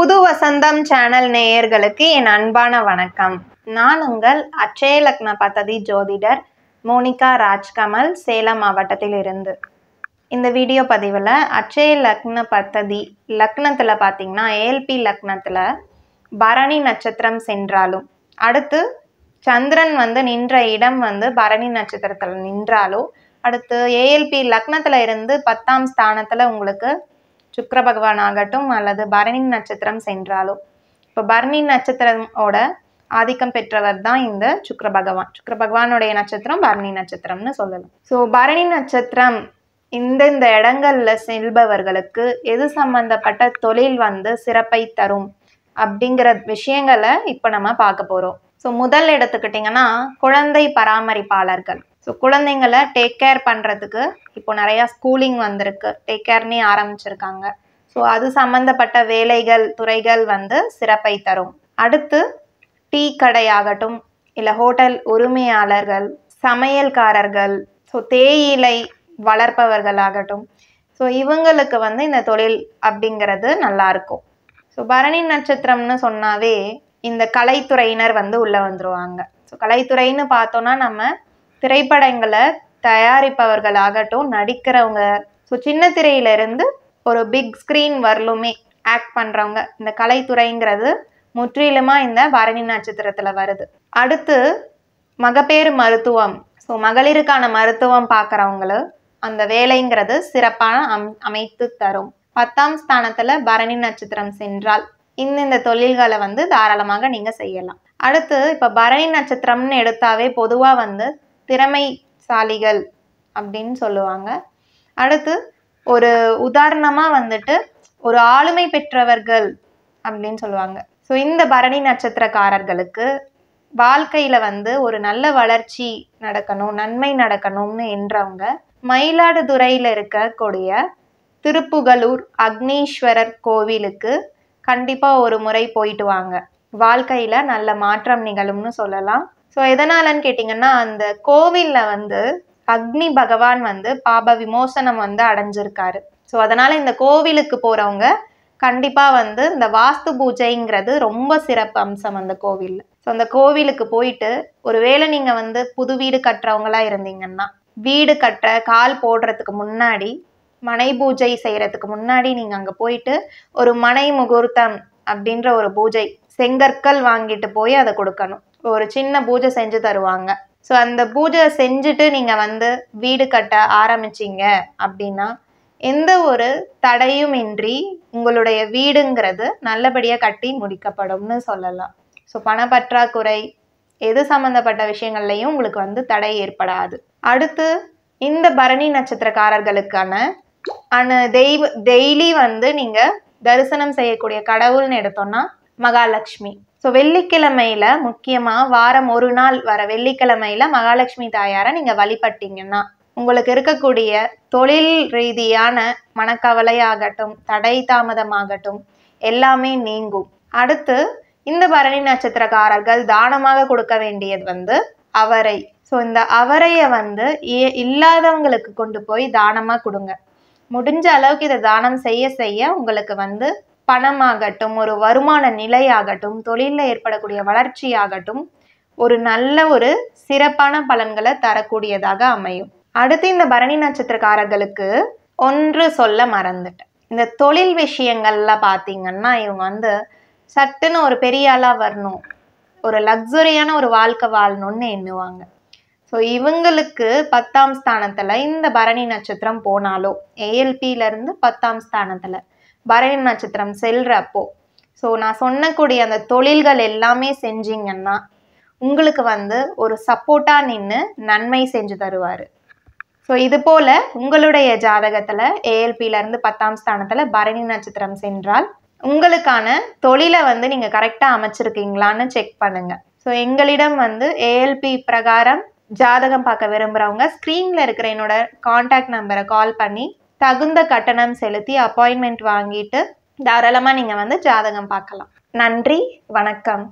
புது வசந்தம் சேனல் நேயர்களுக்கு என் அன்பான வணக்கம் நான் உங்கள் அச்சய லக்ன பததி ஜோதிடர் மோனிகா ராஜ்கமல் சேலம் மாவட்டத்தில் இருந்து இந்த வீடியோ பதிவில் அச்சய லக்ன பததி லக்னத்தில் பார்த்தீங்கன்னா ஏல்பி லக்னத்தில் பரணி நட்சத்திரம் சென்றாலும் அடுத்து சந்திரன் வந்து நின்ற இடம் வந்து பரணி நட்சத்திரத்தில் நின்றாலும் அடுத்து ஏஎல்பி லக்னத்தில் இருந்து பத்தாம் ஸ்தானத்தில் உங்களுக்கு சுக்கர பகவான் ஆகட்டும் அல்லது பரணி நட்சத்திரம் சென்றாலோ இப்போ பரணி நட்சத்திரமோட ஆதிக்கம் பெற்றவர் தான் இந்த சுக்கர பகவான் சுக்கர பகவானுடைய நட்சத்திரம் பரணி நட்சத்திரம்னு சொல்லலாம் ஸோ பரணி நட்சத்திரம் இந்தந்த இடங்கள்ல செல்பவர்களுக்கு எது சம்பந்தப்பட்ட தொழில் வந்து சிறப்பை தரும் அப்படிங்கிற விஷயங்களை இப்போ நம்ம பார்க்க போகிறோம் ஸோ முதல் எடுத்துக்கிட்டிங்கன்னா குழந்தை பராமரிப்பாளர்கள் ஸோ குழந்தைங்களை டேக் கேர் பண்ணுறதுக்கு இப்போ நிறையா ஸ்கூலிங் வந்திருக்கு டேக் கேர்னே ஆரம்பிச்சிருக்காங்க ஸோ அது சம்மந்தப்பட்ட வேலைகள் துறைகள் வந்து சிறப்பை தரும் அடுத்து டீ கடை ஆகட்டும் இல்லை ஹோட்டல் உரிமையாளர்கள் சமையல்காரர்கள் ஸோ தேயிலை வளர்ப்பவர்களாகட்டும் ஸோ இவங்களுக்கு வந்து இந்த தொழில் அப்படிங்கிறது நல்லாயிருக்கும் ஸோ பரணி நட்சத்திரம்னு சொன்னாவே இந்த கலைத்துறையினர் வந்து உள்ளே வந்துருவாங்க ஸோ கலைத்துறைன்னு பார்த்தோன்னா நம்ம திரைப்படங்களை தயாரிப்பவர்களாகட்டும் நடிக்கிறவங்க ஸோ சின்ன திரையிலிருந்து ஒரு பிக் ஸ்க்ரீன் வரலுமே ஆக்ட் பண்ணுறவங்க இந்த கலைத்துறைங்கிறது முற்றிலுமாக இந்த பரணி நட்சத்திரத்தில் வருது அடுத்து மகப்பேறு மருத்துவம் ஸோ மகளிருக்கான மருத்துவம் பார்க்குறவங்கள அந்த வேலைங்கிறது சிறப்பான அம் அமைத்து தரும் பத்தாம் ஸ்தானத்தில் பரணி நட்சத்திரம் சென்றால் இந்த இந்த தொழில்களை வந்து தாராளமாக நீங்கள் செய்யலாம் அடுத்து இப்போ பரணி நட்சத்திரம்னு எடுத்தாவே பொதுவாக வந்து திறமைசாலிகள் அப்படின்னு சொல்லுவாங்க அடுத்து ஒரு உதாரணமாக வந்துட்டு ஒரு ஆளுமை பெற்றவர்கள் அப்படின்னு சொல்லுவாங்க ஸோ இந்த பரணி நட்சத்திரக்காரர்களுக்கு வாழ்க்கையில் வந்து ஒரு நல்ல வளர்ச்சி நடக்கணும் நன்மை நடக்கணும்னு என்றவங்க மயிலாடுதுறையில் இருக்கக்கூடிய திருப்புகலூர் அக்னீஸ்வரர் கோவிலுக்கு கண்டிப்பாக ஒரு முறை போயிட்டு வாங்க வாழ்க்கையில் நல்ல மாற்றம் நிகழும்னு சொல்லலாம் ஸோ எதனாலன்னு கேட்டிங்கன்னா அந்த கோவிலில் வந்து அக்னி பகவான் வந்து பாப விமோசனம் வந்து அடைஞ்சிருக்காரு ஸோ அதனால இந்த கோவிலுக்கு போகிறவங்க கண்டிப்பாக வந்து இந்த வாஸ்து பூஜைங்கிறது ரொம்ப சிறப்பு அம்சம் அந்த கோவிலில் ஸோ அந்த கோவிலுக்கு போயிட்டு ஒருவேளை நீங்கள் வந்து புது வீடு கட்டுறவங்களா இருந்தீங்கன்னா வீடு கட்டுற கால் போடுறதுக்கு முன்னாடி மனை பூஜை செய்கிறதுக்கு முன்னாடி நீங்கள் அங்கே போயிட்டு ஒரு மனை முகூர்த்தம் அப்படின்ற ஒரு பூஜை செங்கற்கள் வாங்கிட்டு போய் அதை கொடுக்கணும் ஒரு சின்ன பூஜை செஞ்சு தருவாங்க ஸோ அந்த பூஜை செஞ்சுட்டு நீங்கள் வந்து வீடு கட்ட ஆரம்பிச்சிங்க அப்படின்னா எந்த ஒரு தடையுமின்றி உங்களுடைய வீடுங்கிறது நல்லபடியாக கட்டி முடிக்கப்படும்னு சொல்லலாம் ஸோ பணப்பற்றாக்குறை எது சம்மந்தப்பட்ட விஷயங்கள்லையும் உங்களுக்கு வந்து தடை ஏற்படாது அடுத்து இந்த பரணி நட்சத்திரக்காரர்களுக்கான அனு தெய்வ டெய்லி வந்து நீங்கள் தரிசனம் செய்யக்கூடிய கடவுள்னு எடுத்தோம்னா மகாலட்சுமி ஸோ வெள்ளிக்கிழமையில முக்கியமாக வாரம் ஒரு நாள் வர வெள்ளிக்கிழமையில மகாலட்சுமி தாயாரை நீங்கள் வழிபட்டீங்கன்னா உங்களுக்கு இருக்கக்கூடிய தொழில் ரீதியான மனக்கவலையாகட்டும் தடை தாமதமாகட்டும் எல்லாமே நீங்கும் அடுத்து இந்த பரணி நட்சத்திரக்காரர்கள் தானமாக கொடுக்க வேண்டியது வந்து அவரை ஸோ இந்த அவரையை வந்து இல்லாதவங்களுக்கு கொண்டு போய் தானமாக கொடுங்க முடிஞ்ச அளவுக்கு இதை தானம் செய்ய செய்ய உங்களுக்கு வந்து பணமாகட்டும் ஒரு வருமான நிலையாகட்டும் தொழிலில் ஏற்படக்கூடிய வளர்ச்சியாகட்டும் ஒரு நல்ல ஒரு சிறப்பான பலன்களை தரக்கூடியதாக அமையும் அடுத்து இந்த பரணி நட்சத்திரக்காரர்களுக்கு ஒன்று சொல்ல மறந்துட்டேன் இந்த தொழில் விஷயங்கள்ல பார்த்தீங்கன்னா இவங்க வந்து சட்டுன்னு ஒரு பெரிய ஆளாக வரணும் ஒரு லக்ஸுரியான ஒரு வாழ்க்கை வாழணும்னு எண்ணுவாங்க ஸோ இவங்களுக்கு பத்தாம் ஸ்தானத்தில் இந்த பரணி நட்சத்திரம் போனாலோ ஏஎல்பியிலேருந்து பத்தாம் ஸ்தானத்தில் பரணி நட்சத்திரம் செல்றப்போ ஸோ நான் சொன்னக்கூடிய அந்த தொழில்கள் எல்லாமே செஞ்சீங்கன்னா உங்களுக்கு வந்து ஒரு சப்போர்ட்டாக நின்று நன்மை செஞ்சு தருவார் ஸோ இது போல் உங்களுடைய ஜாதகத்தில் ஏஎல்பியிலேருந்து பத்தாம் ஸ்தானத்தில் பரணி நட்சத்திரம் சென்றால் உங்களுக்கான தொழிலை வந்து நீங்கள் கரெக்டாக அமைச்சிருக்கீங்களான்னு செக் பண்ணுங்கள் ஸோ எங்களிடம் வந்து ஏஎல்பி பிரகாரம் ஜாதகம் பார்க்க விரும்புகிறவங்க ஸ்க்ரீனில் இருக்கிற என்னோட காண்டாக்ட் நம்பரை கால் பண்ணி தகுந்த கட்டணம் செலுத்தி அப்பாயின்மெண்ட் வாங்கிட்டு தாராளமாக நீங்கள் வந்து ஜாதகம் பார்க்கலாம் நன்றி வணக்கம்